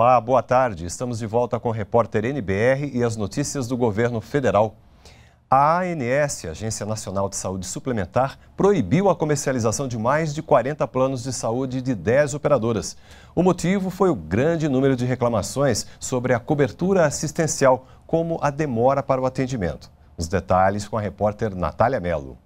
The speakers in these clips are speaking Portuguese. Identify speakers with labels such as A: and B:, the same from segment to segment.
A: Olá, boa tarde. Estamos de volta com o repórter NBR e as notícias do governo federal. A ANS, Agência Nacional de Saúde Suplementar, proibiu a comercialização de mais de 40 planos de saúde de 10 operadoras. O motivo foi o grande número de reclamações sobre a cobertura assistencial, como a demora para o atendimento. Os detalhes com a repórter Natália Mello.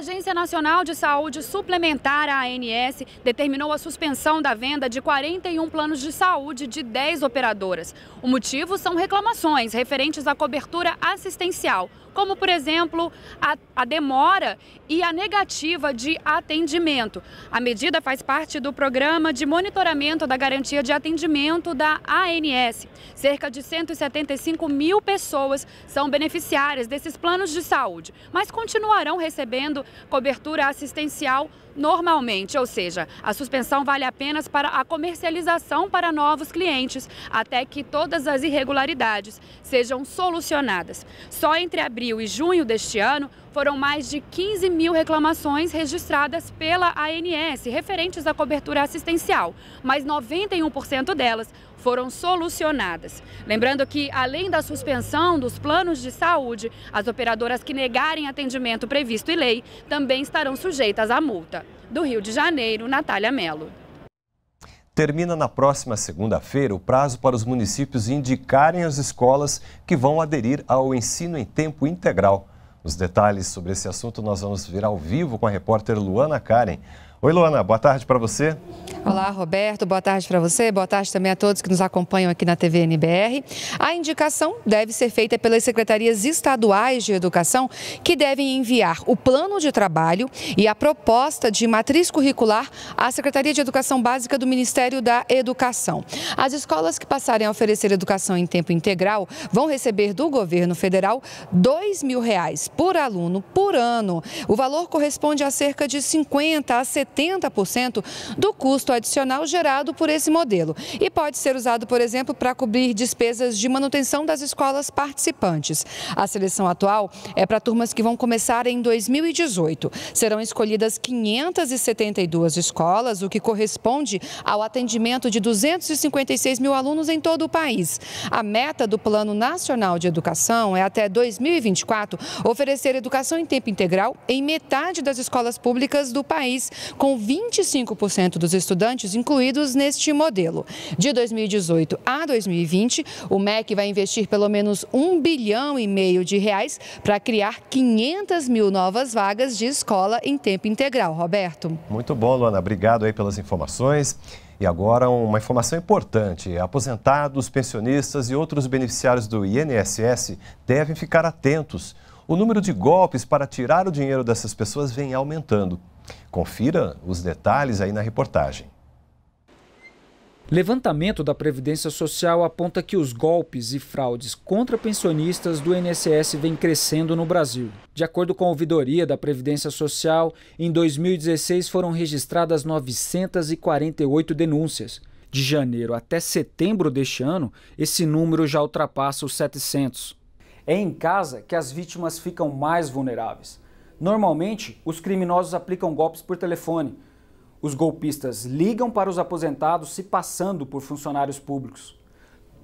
B: Agência Nacional de Saúde Suplementar, a ANS, determinou a suspensão da venda de 41 planos de saúde de 10 operadoras. O motivo são reclamações referentes à cobertura assistencial, como, por exemplo, a, a demora e a negativa de atendimento. A medida faz parte do programa de monitoramento da garantia de atendimento da ANS. Cerca de 175 mil pessoas são beneficiárias desses planos de saúde, mas continuarão recebendo cobertura assistencial normalmente, ou seja, a suspensão vale apenas para a comercialização para novos clientes, até que todas as irregularidades sejam solucionadas. Só entre abril e junho deste ano, foram mais de 15 mil reclamações registradas pela ANS referentes à cobertura assistencial, mas 91% delas foram solucionadas. Lembrando que, além da suspensão dos planos de saúde, as operadoras que negarem atendimento previsto em lei também estarão sujeitas à multa. Do Rio de Janeiro, Natália Melo.
A: Termina na próxima segunda-feira o prazo para os municípios indicarem as escolas que vão aderir ao ensino em tempo integral. Os detalhes sobre esse assunto nós vamos ver ao vivo com a repórter Luana Karen. Oi, Luana, boa tarde para você.
C: Olá, Roberto, boa tarde para você, boa tarde também a todos que nos acompanham aqui na TV NBR. A indicação deve ser feita pelas secretarias estaduais de educação, que devem enviar o plano de trabalho e a proposta de matriz curricular à Secretaria de Educação Básica do Ministério da Educação. As escolas que passarem a oferecer educação em tempo integral vão receber do governo federal R$ reais por aluno por ano. O valor corresponde a cerca de 50 a 70 70% do custo adicional gerado por esse modelo e pode ser usado, por exemplo, para cobrir despesas de manutenção das escolas participantes. A seleção atual é para turmas que vão começar em 2018. Serão escolhidas 572 escolas, o que corresponde ao atendimento de 256 mil alunos em todo o país. A meta do Plano Nacional de Educação é até 2024 oferecer educação em tempo integral em metade das escolas públicas do país, com 25% dos estudantes incluídos neste modelo. De 2018 a 2020, o MEC vai investir pelo menos um bilhão e meio de reais para criar 500 mil novas vagas de escola em tempo integral. Roberto.
A: Muito bom, Luana. Obrigado aí pelas informações. E agora uma informação importante: aposentados, pensionistas e outros beneficiários do INSS devem ficar atentos. O número de golpes para tirar o dinheiro dessas pessoas vem aumentando. Confira os detalhes aí na reportagem.
D: Levantamento da Previdência Social aponta que os golpes e fraudes contra pensionistas do INSS vêm crescendo no Brasil. De acordo com a ouvidoria da Previdência Social, em 2016 foram registradas 948 denúncias. De janeiro até setembro deste ano, esse número já ultrapassa os 700. É em casa que as vítimas ficam mais vulneráveis. Normalmente, os criminosos aplicam golpes por telefone. Os golpistas ligam para os aposentados se passando por funcionários públicos.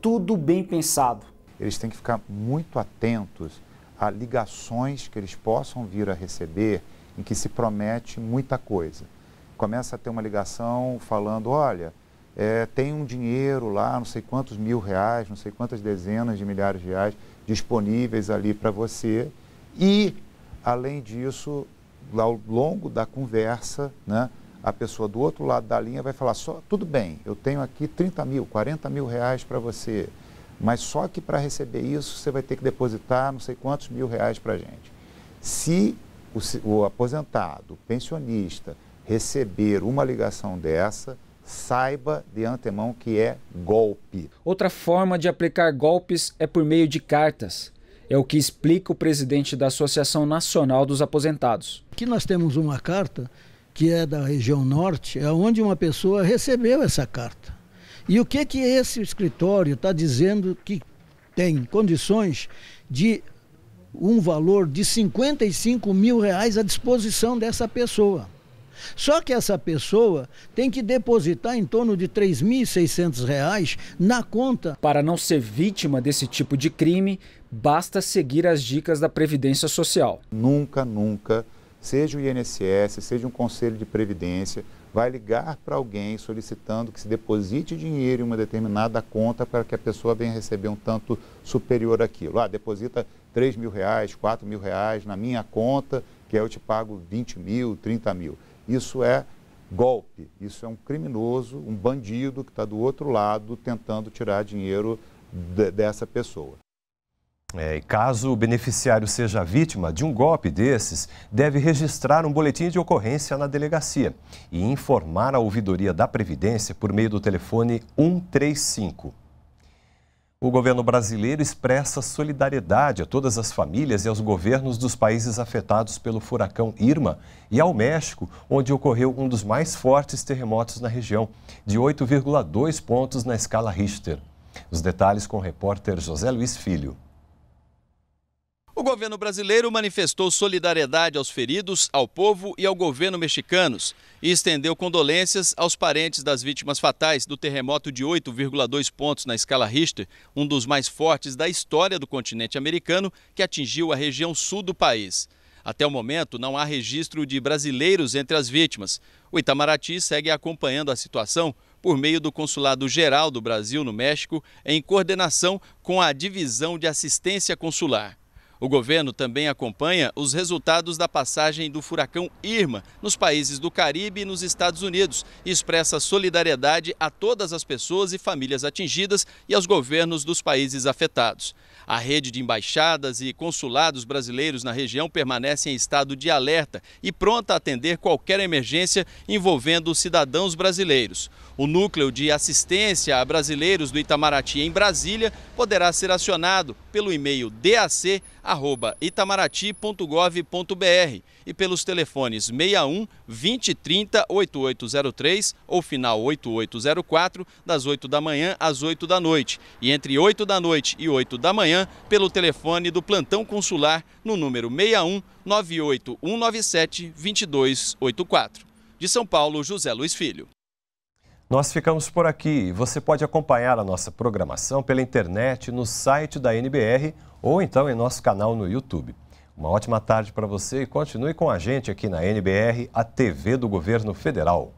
D: Tudo bem pensado. Eles têm que ficar muito atentos a ligações
E: que eles possam vir a receber em que se promete muita coisa. Começa a ter uma ligação falando: olha, é, tem um dinheiro lá, não sei quantos mil reais, não sei quantas dezenas de milhares de reais disponíveis ali para você. E Além disso, ao longo da conversa, né, a pessoa do outro lado da linha vai falar, só tudo bem, eu tenho aqui 30 mil, 40 mil reais para você, mas só que para receber isso você vai ter que depositar não sei quantos mil reais para a gente. Se o, o aposentado, o pensionista, receber uma
D: ligação dessa, saiba de antemão que é golpe. Outra forma de aplicar golpes é por meio de cartas. É o que explica o presidente da Associação Nacional dos Aposentados.
F: Aqui nós temos uma carta que é da região norte, é onde uma pessoa recebeu essa carta. E o que que esse escritório está dizendo que tem condições de um valor de 55 mil reais à disposição dessa pessoa. Só que essa pessoa
D: tem que depositar em torno de R$ 3.600 na conta. Para não ser vítima desse tipo de crime, basta seguir as dicas da Previdência Social. Nunca, nunca, seja o INSS, seja um conselho de previdência,
E: vai ligar para alguém solicitando que se deposite dinheiro em uma determinada conta para que a pessoa venha receber um tanto superior àquilo. Ah, deposita R$ mil reais, 4 mil reais na minha conta, que aí eu te pago 20 mil, 30 mil. Isso é golpe, isso é um criminoso, um bandido que está do outro lado tentando tirar dinheiro de, dessa pessoa.
A: É, caso o beneficiário seja vítima de um golpe desses, deve registrar um boletim de ocorrência na delegacia e informar a ouvidoria da Previdência por meio do telefone 135 o governo brasileiro expressa solidariedade a todas as famílias e aos governos dos países afetados pelo furacão Irma e ao México, onde ocorreu um dos mais fortes terremotos na região, de 8,2 pontos na escala Richter. Os detalhes com o repórter José Luiz Filho.
F: O governo brasileiro manifestou solidariedade aos feridos, ao povo e ao governo mexicanos e estendeu condolências aos parentes das vítimas fatais do terremoto de 8,2 pontos na escala Richter, um dos mais fortes da história do continente americano que atingiu a região sul do país. Até o momento, não há registro de brasileiros entre as vítimas. O Itamaraty segue acompanhando a situação por meio do Consulado Geral do Brasil no México, em coordenação com a Divisão de Assistência Consular. O governo também acompanha os resultados da passagem do furacão Irma nos países do Caribe e nos Estados Unidos e expressa solidariedade a todas as pessoas e famílias atingidas e aos governos dos países afetados. A rede de embaixadas e consulados brasileiros na região permanece em estado de alerta e pronta a atender qualquer emergência envolvendo cidadãos brasileiros. O núcleo de assistência a brasileiros do Itamaraty em Brasília poderá ser acionado pelo e-mail DAC itamaraty.gov.br e pelos telefones 61 2030 8803 ou final 8804 das 8 da manhã às 8 da noite e entre 8 da noite e 8 da manhã pelo telefone do plantão consular no número 61 98197 2284. De São Paulo, José Luiz Filho.
A: Nós ficamos por aqui. Você pode acompanhar a nossa programação pela internet, no site da NBR ou então em nosso canal no YouTube. Uma ótima tarde para você e continue com a gente aqui na NBR, a TV do Governo Federal.